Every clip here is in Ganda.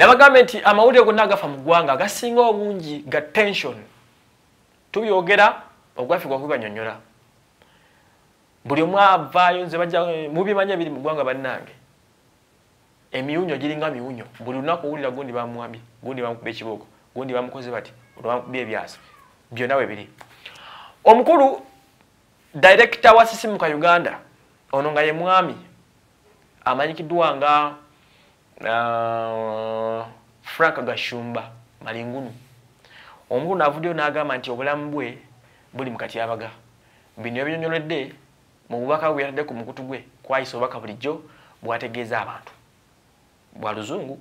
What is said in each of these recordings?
nabagambye nti amawulire gonna agafa mu ggwanga gasinga obungi ga tension tubyogera ogwafe gwakubibanyonyola buli omw avaayo nze bajja eh, mubimanya biri mu ggwanga bannange emiwunyo giringa miwunyo buli lunaku owulira gundi bamwami gundi bamukuba ekibooko gundi bamukoze bati olwbamukuba ebyasa byonna we biri omukulu directa wa sisimu ka uganda ono nga ye mwami amanyikiddwanga na uh, Frank Gashumba Malingunu omuntu navudde n'agamba nti obulamu bwe buli mukatyabaga bino ebinyonyoledde mu bubaka bwe yatadde ku mukutu gwe kwayisa obubaka bulijjo bwategeeza abantu bwa luzungu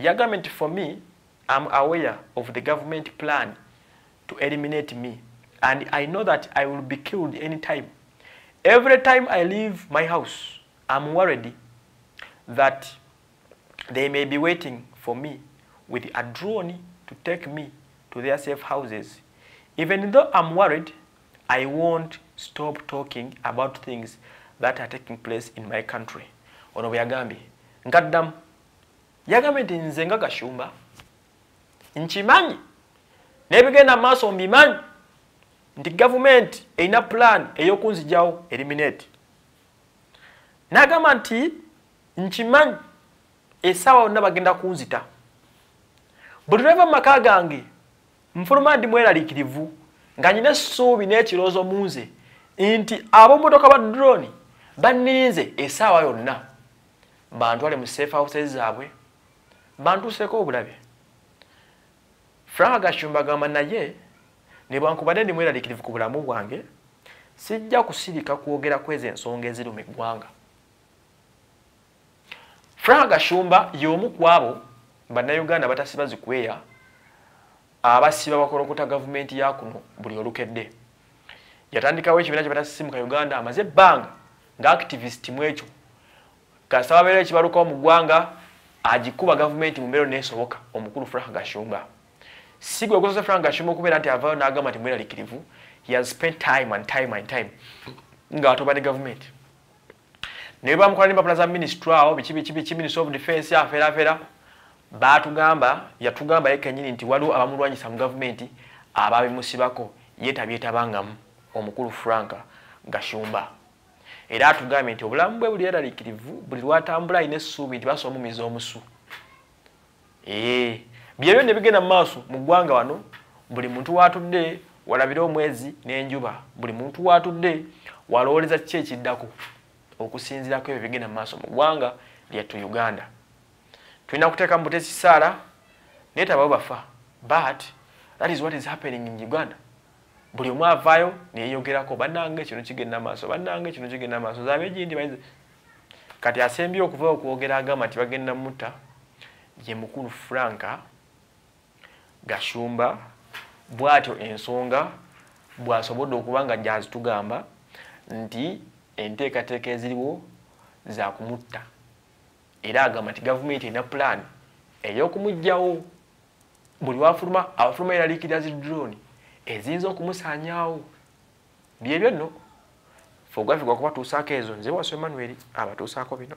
yagambye nti for me im aware of the government plan to eliminate me and i know that i will be killed any time every time i leave my house im worried that they may be waiting for me with a drone to take me to their safe houses. Even though I'm worried, I won't stop talking about things that are taking place in my country. Ono byagambi. Ngaddam. Yagambi nze nga gashumba. Nchimanyi. Nebigenda maso mbimanyi. Ndi government eina plan eyokunzijawo eliminate. Nagamanti nchimanyi. esaawa yonna bagenda kunzita bwe tuneva mu maka gange nfuluma ndi mweraliikirivu nga nyina essuubi n'ekirowoozo mu nze nti ab'omumotoka ba drooni banninze esaawa yonna bantwale mu sefehouse zaabwe bantuuseeko obulabe frank agashumba agamba naye ne bwankubadde ndi mweraliikirivu ku bulamu bwange sijja kusirika kwogera kw ezo ensonga eziri mu eggwanga frank gashumba y'omu ku abo bannayuganda batasiba zikweya abasiba bakolokota gavumenti yakuno buli olukedde yatandikawo ekibiina kyebatasisimuka uganda amaze ebbanga nga activist mu ekyo kasaba beera ekibalukawo mu ggwanga agikuba gavumenti mu mbeero nesoboka omukulu frank gashumba sigwe okusosa frank gashumba okubeera nti avaayo n'agamba nti mweralikirivu he has spent time and time and time ngaatoba ne gavumenti naye bamukola ne bapula za ministry awo biki ministry of defense afera afera baatugamba yatugamba ye kenyini nti waliwo abamulwanyisa mu gavumenti ababimusibako yetabyetabangamu omukulu franka gashumba era atugambye nti obulamu bwe buli eralikirivu buli lwatambula ayina essuubi nti basoba mumiza omusu ee byebyo ne bigenda mu maaso mu ggwanga wano buli muntu watudde walabire omwezi n'enjuba buli muntu watudde walowoleza kiki ekiddako okusinziirako ebyo bigenda mumaaso mu ggwanga lyattu uganda tulina kuteeka mubutesi saara netabawo bafa but that is what is happening in uganda buli omu avaayo neyeyogerako bannanga ekino kigenda maaso bannanga ekino kigenda maaso zabegindi bayinza kati asembye okuva okwogera agamba nti bagenda mutta ye mukulu franka gashumba bwatyo ensonga bwasobodde okuba nga gyazitugamba nti enteekateeka eziriwo zakumutta era agamba nti gavumenti erina pulaani ey'okumugjawo buli wafuluma abafuluma eraliikirira zi drooni eziyinza okumusanyaawo byebyo nno fe ogwafigwa kubatuusaako ezo nze wasa emmanueri abatuusaako bino